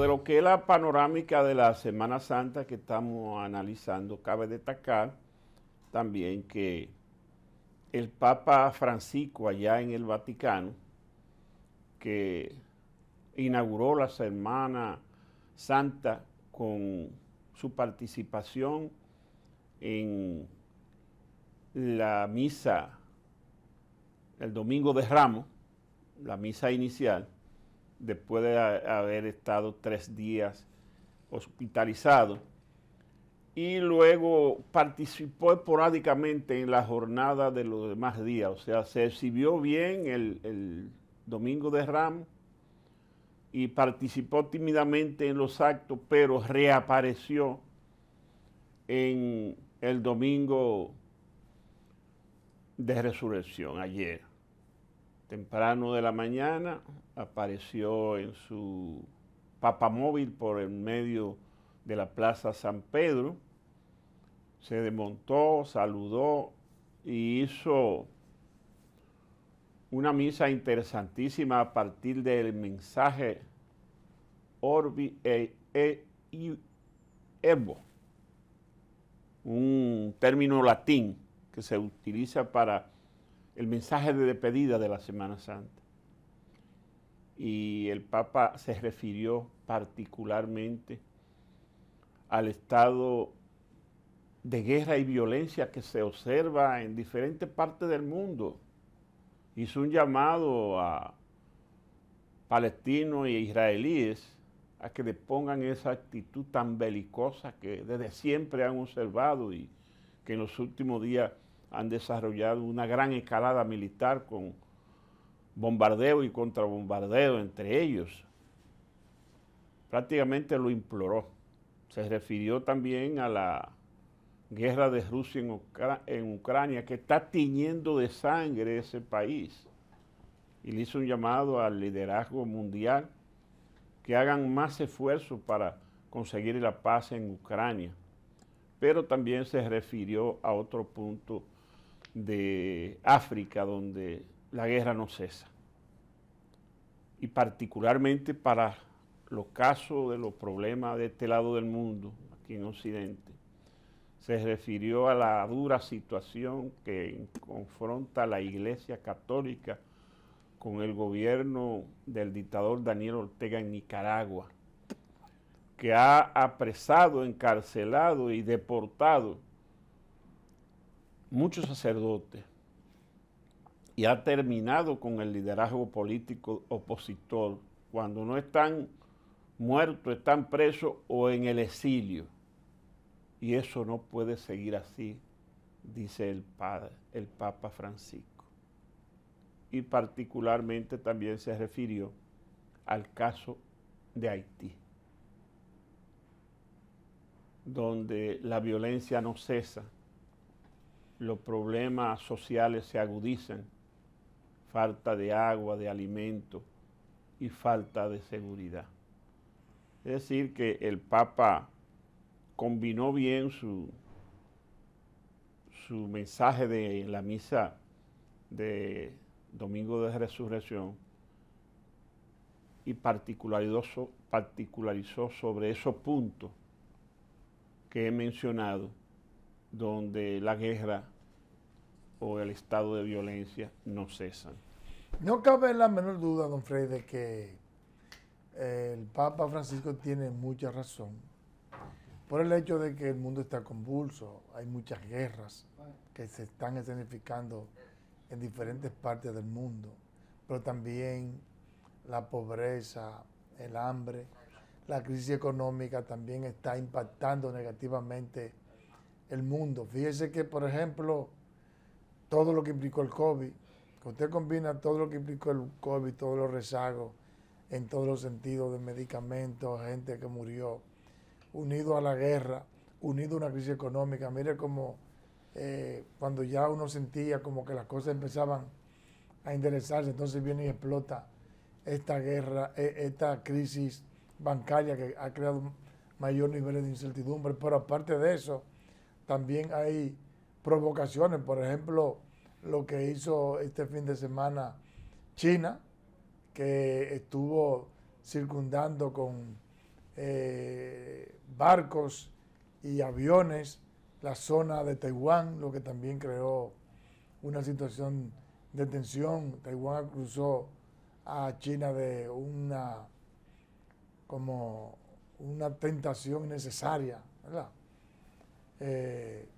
de lo que es la panorámica de la Semana Santa que estamos analizando, cabe destacar también que el Papa Francisco allá en el Vaticano, que inauguró la Semana Santa con su participación en la misa el domingo de Ramos, la misa inicial, después de haber estado tres días hospitalizado. Y luego participó esporádicamente en la jornada de los demás días. O sea, se exhibió bien el, el domingo de Ram y participó tímidamente en los actos, pero reapareció en el domingo de resurrección, ayer temprano de la mañana, apareció en su papamóvil por el medio de la Plaza San Pedro, se desmontó, saludó y hizo una misa interesantísima a partir del mensaje Orbi e, e Evo, un término latín que se utiliza para el mensaje de despedida de la Semana Santa. Y el Papa se refirió particularmente al estado de guerra y violencia que se observa en diferentes partes del mundo. Hizo un llamado a palestinos e israelíes a que depongan esa actitud tan belicosa que desde siempre han observado y que en los últimos días han desarrollado una gran escalada militar con bombardeo y contrabombardeo entre ellos. Prácticamente lo imploró. Se refirió también a la guerra de Rusia en, Ucrania, que está tiñendo de sangre ese país. Y le hizo un llamado al liderazgo mundial que hagan más esfuerzos para conseguir la paz en Ucrania. Pero también se refirió a otro punto de África donde la guerra no cesa. Y particularmente para los casos de los problemas de este lado del mundo, aquí en Occidente, se refirió a la dura situación que confronta la Iglesia Católica con el gobierno del dictador Daniel Ortega en Nicaragua, que ha apresado, encarcelado y deportado muchos sacerdotes y ha terminado con el liderazgo político opositor cuando no están muertos, están presos o en el exilio. Y eso no puede seguir así, dice el, el Papa Francisco. Y particularmente también se refirió al caso de Haití, donde la violencia no cesa los problemas sociales se agudizan, falta de agua, de alimento y falta de seguridad. Es decir, que el Papa combinó bien su, su mensaje de la misa de Domingo de Resurrección y particularizó sobre esos puntos que he mencionado donde la guerra o el estado de violencia no cesan. No cabe la menor duda, don Frey, de que el Papa Francisco tiene mucha razón por el hecho de que el mundo está convulso, hay muchas guerras que se están escenificando en diferentes partes del mundo, pero también la pobreza, el hambre, la crisis económica también está impactando negativamente el mundo. Fíjese que, por ejemplo, todo lo que implicó el COVID, que usted combina todo lo que implicó el COVID, todos los rezagos en todos los sentidos de medicamentos, gente que murió, unido a la guerra, unido a una crisis económica. Mire como eh, cuando ya uno sentía como que las cosas empezaban a interesarse, entonces viene y explota esta guerra, e, esta crisis bancaria que ha creado mayor nivel de incertidumbre. Pero aparte de eso, también hay provocaciones. Por ejemplo, lo que hizo este fin de semana China, que estuvo circundando con eh, barcos y aviones la zona de Taiwán, lo que también creó una situación de tensión. Taiwán cruzó a China de una como una tentación necesaria, ¿verdad? Eh,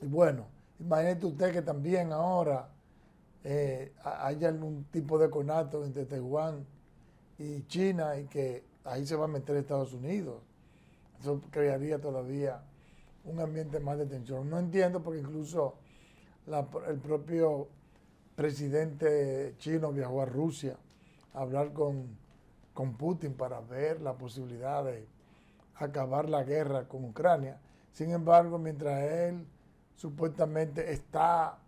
y bueno, imagínate usted que también ahora eh, haya algún tipo de conato entre Taiwán y China y que ahí se va a meter Estados Unidos. Eso crearía todavía un ambiente más de tensión. No entiendo porque incluso el propio presidente chino viajó a Rusia a hablar con, con Putin para ver la posibilidad de acabar la guerra con Ucrania. Sin embargo, mientras él supuestamente está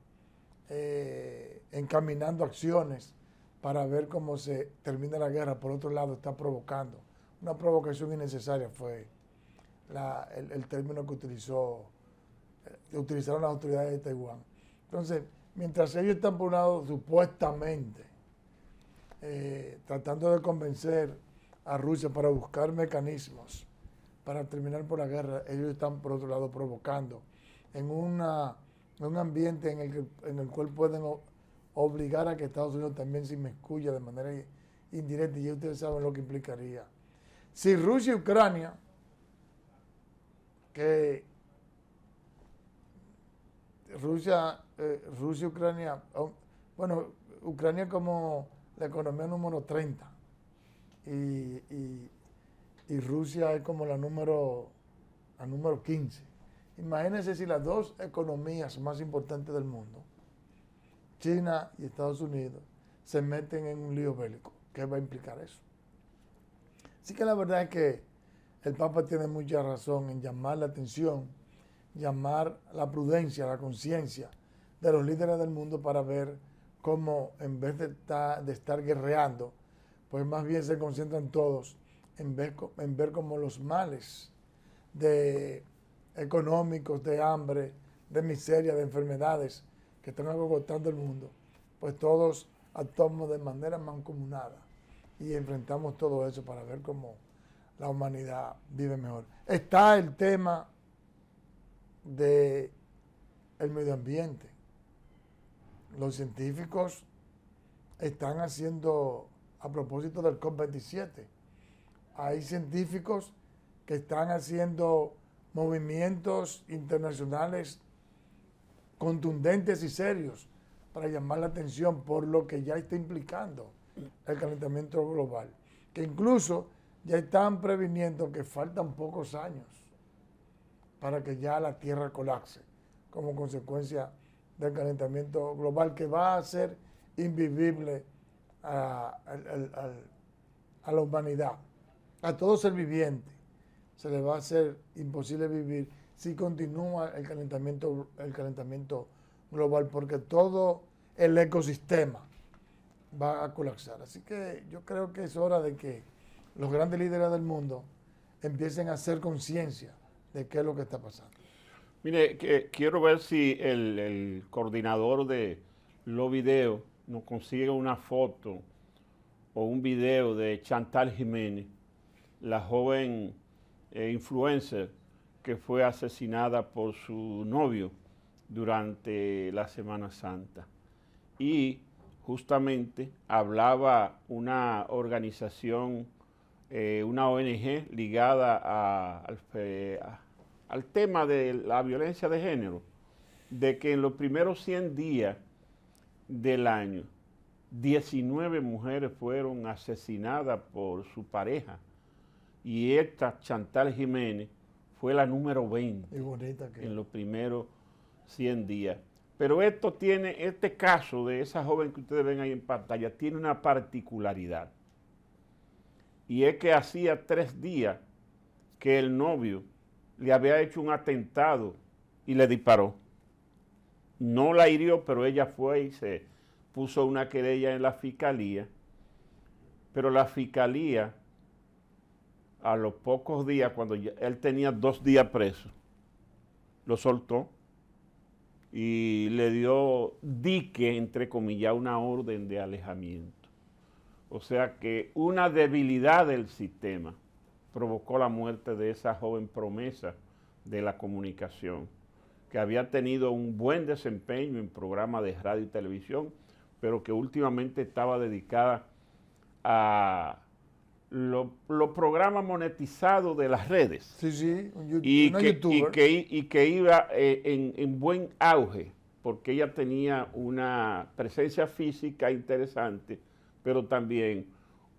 eh, encaminando acciones para ver cómo se termina la guerra, por otro lado está provocando. Una provocación innecesaria fue el, término que utilizó, que eh, utilizaron las autoridades de Taiwán. Entonces, mientras ellos están por un lado, supuestamente, eh, tratando de convencer a Rusia para buscar mecanismos para terminar por la guerra, ellos están por otro lado provocando en, un ambiente en el, cual pueden obligar a que Estados Unidos también se inmiscuya de manera indirecta, y ustedes saben lo que implicaría. Si Rusia y Ucrania, que Rusia, eh, Rusia, Ucrania, bueno, Ucrania como la economía número 30 y, y Rusia es como la número, número 15. Imagínense si las dos economías más importantes del mundo, China y Estados Unidos, se meten en un lío bélico. ¿Qué va a implicar eso? Así que la verdad es que el Papa tiene mucha razón en llamar la atención, llamar la prudencia, la conciencia de los líderes del mundo para ver cómo en vez de estar, de estar guerreando, pues más bien se concentran todos en ver, cómo como los males de económicos, de hambre, de miseria, de enfermedades que están agotando el mundo, pues todos actuamos de manera mancomunada y enfrentamos todo eso para ver cómo la humanidad vive mejor. Está el tema del el medio ambiente. Los científicos están haciendo, a propósito del COP27, hay científicos que están haciendo movimientos internacionales contundentes y serios para llamar la atención por lo que ya está implicando el calentamiento global, que incluso ya están previniendo que faltan pocos años para que ya la Tierra colapse como consecuencia del calentamiento global que va a ser invivible a, a la humanidad a todo ser viviente se le va a hacer imposible vivir si continúa el calentamiento, el calentamiento global, porque todo el ecosistema va a colapsar. Así que yo creo que es hora de que los grandes líderes del mundo empiecen a hacer conciencia de qué es lo que está pasando. Mire, quiero ver si el, el coordinador de los videos nos consigue una foto o un video de Chantal Jiménez la joven eh, influencer que fue asesinada por su novio durante la Semana Santa. Y justamente hablaba una organización, eh, una ONG ligada al, al tema de la violencia de género, de que en los primeros 100 días del año, 19 mujeres fueron asesinadas por su pareja y esta Chantal Jiménez fue la número 20 en los primeros 100 días. Pero esto tiene, este caso de esa joven que ustedes ven ahí en pantalla, tiene una particularidad. Y es que hacía tres días que el novio le había hecho un atentado y le disparó. No la hirió, pero ella fue y se puso una querella en la fiscalía. Pero la fiscalía a los pocos días, cuando él tenía dos días preso, lo soltó y le dio dique, entre comillas, una orden de alejamiento. O sea que una debilidad del sistema provocó la muerte de esa joven promesa de la comunicación, que había tenido un buen desempeño en programas de radio y televisión, pero que últimamente estaba dedicada a los programas monetizados de las redes. Sí, sí, y, que, y, que, iba eh, en, en, buen auge, porque ella tenía una presencia física interesante, pero también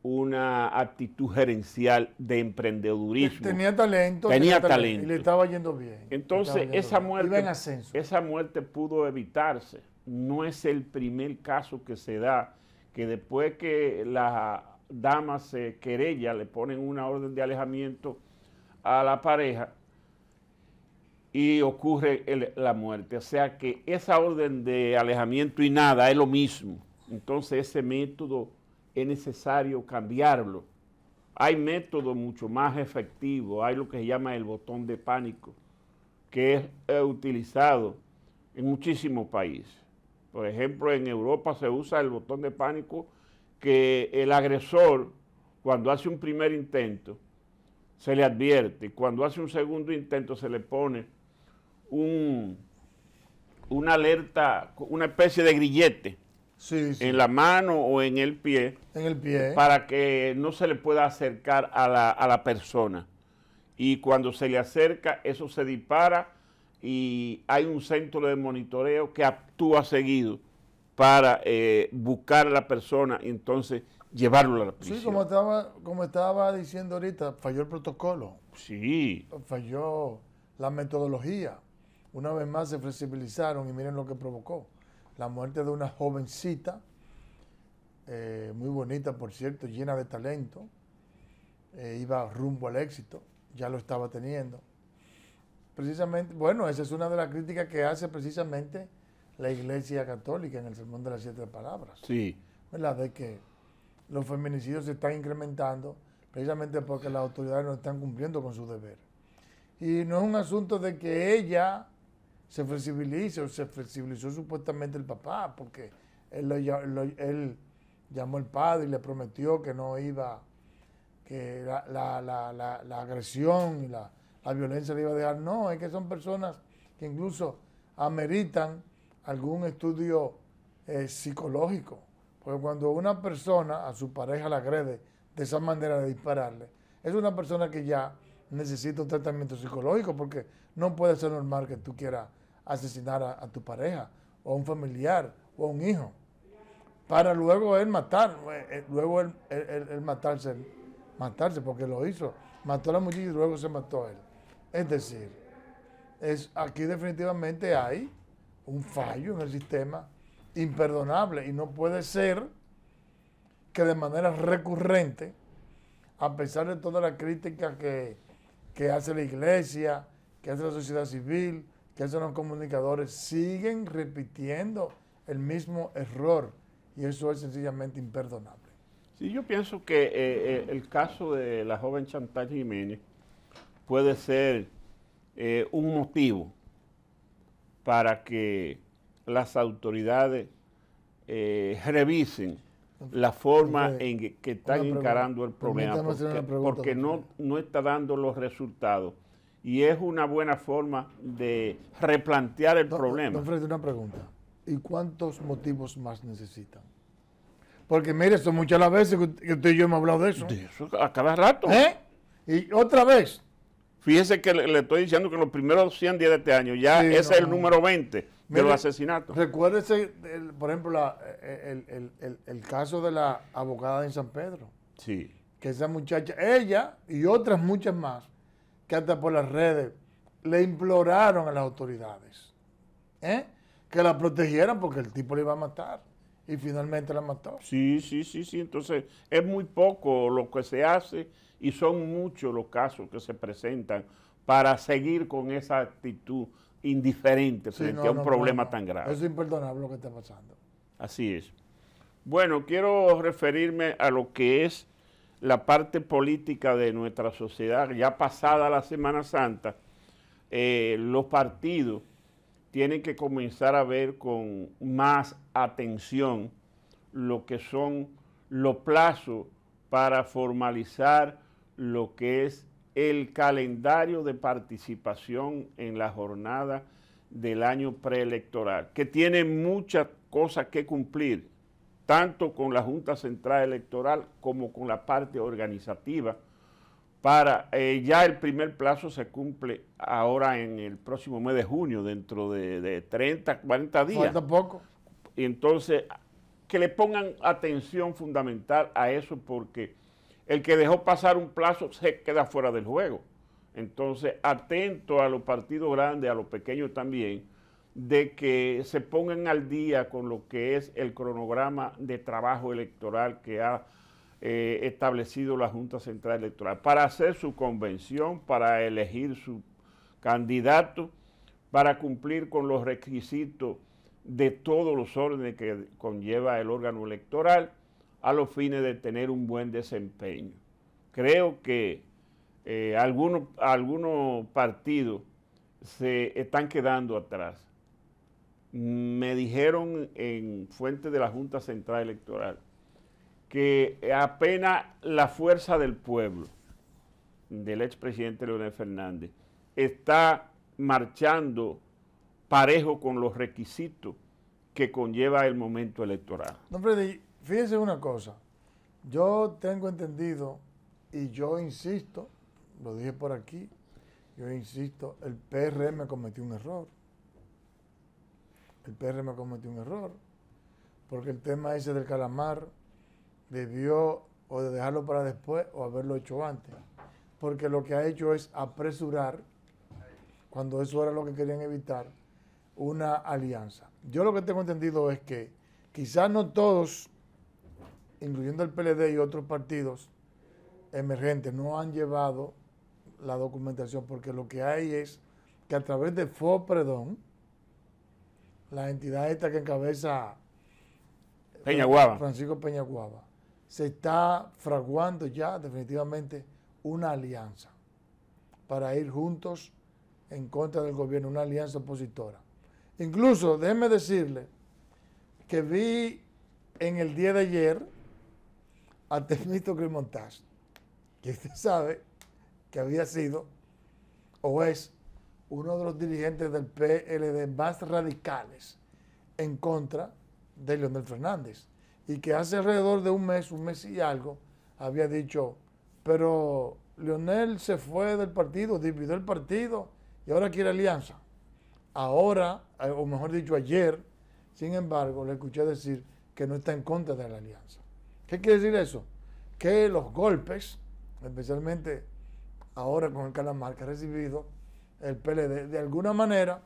una actitud gerencial de emprendedurismo. Tenía talento. Tenía, talento, Y le estaba yendo bien. Entonces, esa, Muerte, en esa muerte pudo evitarse. No es el primer caso que se da, que después que la damas se eh, querella, le ponen una orden de alejamiento a la pareja y ocurre la muerte. O sea que esa orden de alejamiento y nada es lo mismo. Entonces ese método es necesario cambiarlo. Hay métodos mucho más efectivos, hay lo que se llama el botón de pánico, que es eh, utilizado en muchísimos países. Por ejemplo, en Europa se usa el botón de pánico que el agresor, cuando hace un primer intento, se le advierte, cuando hace un segundo intento se le pone un, una alerta, una especie de grillete en la mano o en el pie, en el pie. para que no se le pueda acercar a la, a la persona. Y cuando se le acerca, eso se dispara y hay un centro de monitoreo que actúa seguido para eh, buscar a la persona y entonces llevarlo a la prisión. Sí, como estaba, como estaba diciendo ahorita, falló el protocolo. Sí. Falló la metodología. Una vez más se flexibilizaron y miren lo que provocó. La muerte de una jovencita, eh, muy bonita por cierto, llena de talento, eh, iba rumbo al éxito, ya lo estaba teniendo. Precisamente, bueno, esa es una de las críticas que hace precisamente la Iglesia Católica en el Sermón de las Siete Palabras. Sí. ¿Verdad? De que los feminicidios se están incrementando precisamente porque las autoridades no están cumpliendo con su deber. Y no es un asunto de que ella se flexibilice o se flexibilizó supuestamente el papá, porque él, llamó al padre y le prometió que no iba, que la, la agresión y la, violencia le iba a dejar. No, es que son personas que incluso ameritan algún estudio eh, psicológico. Porque cuando una persona a su pareja la agrede de esa manera de dispararle, es una persona que ya necesita un tratamiento psicológico porque no puede ser normal que tú quieras asesinar a, tu pareja o a un familiar o a un hijo para luego él matar, eh, eh, luego él, matarse, matarse porque lo hizo, mató a la muchacha y luego se mató él. Es decir, es, aquí definitivamente hay un fallo en el sistema imperdonable y no puede ser que de manera recurrente, a pesar de toda la crítica que, hace la iglesia, que hace la sociedad civil, que hacen los comunicadores, siguen repitiendo el mismo error y eso es sencillamente imperdonable. Sí, yo pienso que eh, eh, el caso de la joven Chantal Jiménez puede ser eh, un motivo para que las autoridades eh, revisen la forma en que, están encarando el problema, porque, no, no está dando los resultados. Y es una buena forma de replantear el problema. Don Fred, una pregunta. ¿Y cuántos motivos más necesitan? Porque mire, son muchas las veces que usted y yo hemos hablado de eso. De eso a cada rato. ¿Eh? Y otra vez, Fíjese que le, estoy diciendo que los primeros 100 días de este año ya ese es el número 20 de los asesinatos. Recuérdese, por ejemplo, el, caso de la abogada en San Pedro. Sí. Que esa muchacha, ella y otras muchas más, que hasta por las redes le imploraron a las autoridades ¿eh? que la protegieran porque el tipo le iba a matar y finalmente la mató. Sí, sí, sí, sí. Entonces es muy poco lo que se hace y son muchos los casos que se presentan para seguir con esa actitud indiferente frente a un problema tan grave. Es imperdonable lo que está pasando. Así es. Bueno, quiero referirme a lo que es la parte política de nuestra sociedad. Ya pasada la Semana Santa, eh, los partidos tienen que comenzar a ver con más atención lo que son los plazos para formalizar lo que es el calendario de participación en la jornada del año preelectoral, que tiene muchas cosas que cumplir, tanto con la Junta Central Electoral como con la parte organizativa para, eh, ya el primer plazo se cumple ahora en el próximo mes de junio, dentro de, 30, 40 días. Falta poco. Y entonces, que le pongan atención fundamental a eso porque el que dejó pasar un plazo se queda fuera del juego. Entonces, atento a los partidos grandes, a los pequeños también, de que se pongan al día con lo que es el cronograma de trabajo electoral que ha eh, establecido la Junta Central Electoral para hacer su convención, para elegir su candidato, para cumplir con los requisitos de todos los órdenes que conlleva el órgano electoral a los fines de tener un buen desempeño. Creo que eh, algunos, algunos partidos se están quedando atrás. Me dijeron en fuente de la Junta Central Electoral que apenas la fuerza del pueblo del expresidente Leonel Fernández está marchando parejo con los requisitos que conlleva el momento electoral. No, Freddy, fíjese una cosa. Yo tengo entendido y yo insisto, lo dije por aquí, yo insisto, el PRM cometió un error. El PRM cometió un error. Porque el tema ese del calamar, debió o de dejarlo para después o haberlo hecho antes. Porque lo que ha hecho es apresurar, cuando eso era lo que querían evitar, una alianza. Yo lo que tengo entendido es que quizás no todos, incluyendo el PLD y otros partidos emergentes, no han llevado la documentación, porque lo que hay es que a través de FOPREDON, la entidad esta que encabeza Peña Francisco Peñaguaba, se está fraguando ya definitivamente una alianza para ir juntos en contra del gobierno, una alianza opositora. Incluso, déjeme decirle que vi en el día de ayer a Ternito Grimontas, que usted sabe que había sido o es uno de los dirigentes del PLD más radicales en contra de Leonel Fernández y que hace alrededor de un mes, un mes y algo, había dicho, pero Leonel se fue del partido, dividió el partido y ahora quiere alianza. Ahora, eh, o mejor dicho, ayer, sin embargo, le escuché decir que no está en contra de la alianza. ¿Qué quiere decir eso? Que los golpes, especialmente ahora con el calamar que ha recibido el PLD, de alguna manera,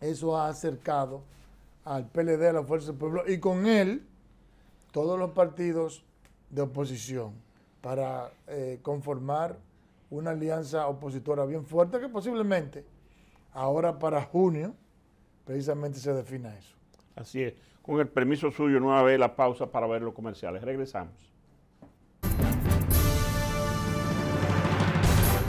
eso ha acercado al PLD, a la Fuerza del Pueblo, y con él todos los partidos de oposición para eh, conformar una alianza opositora bien fuerte que posiblemente ahora para junio precisamente se defina eso. Así es. Con el permiso suyo, no va la pausa para ver los comerciales. Regresamos.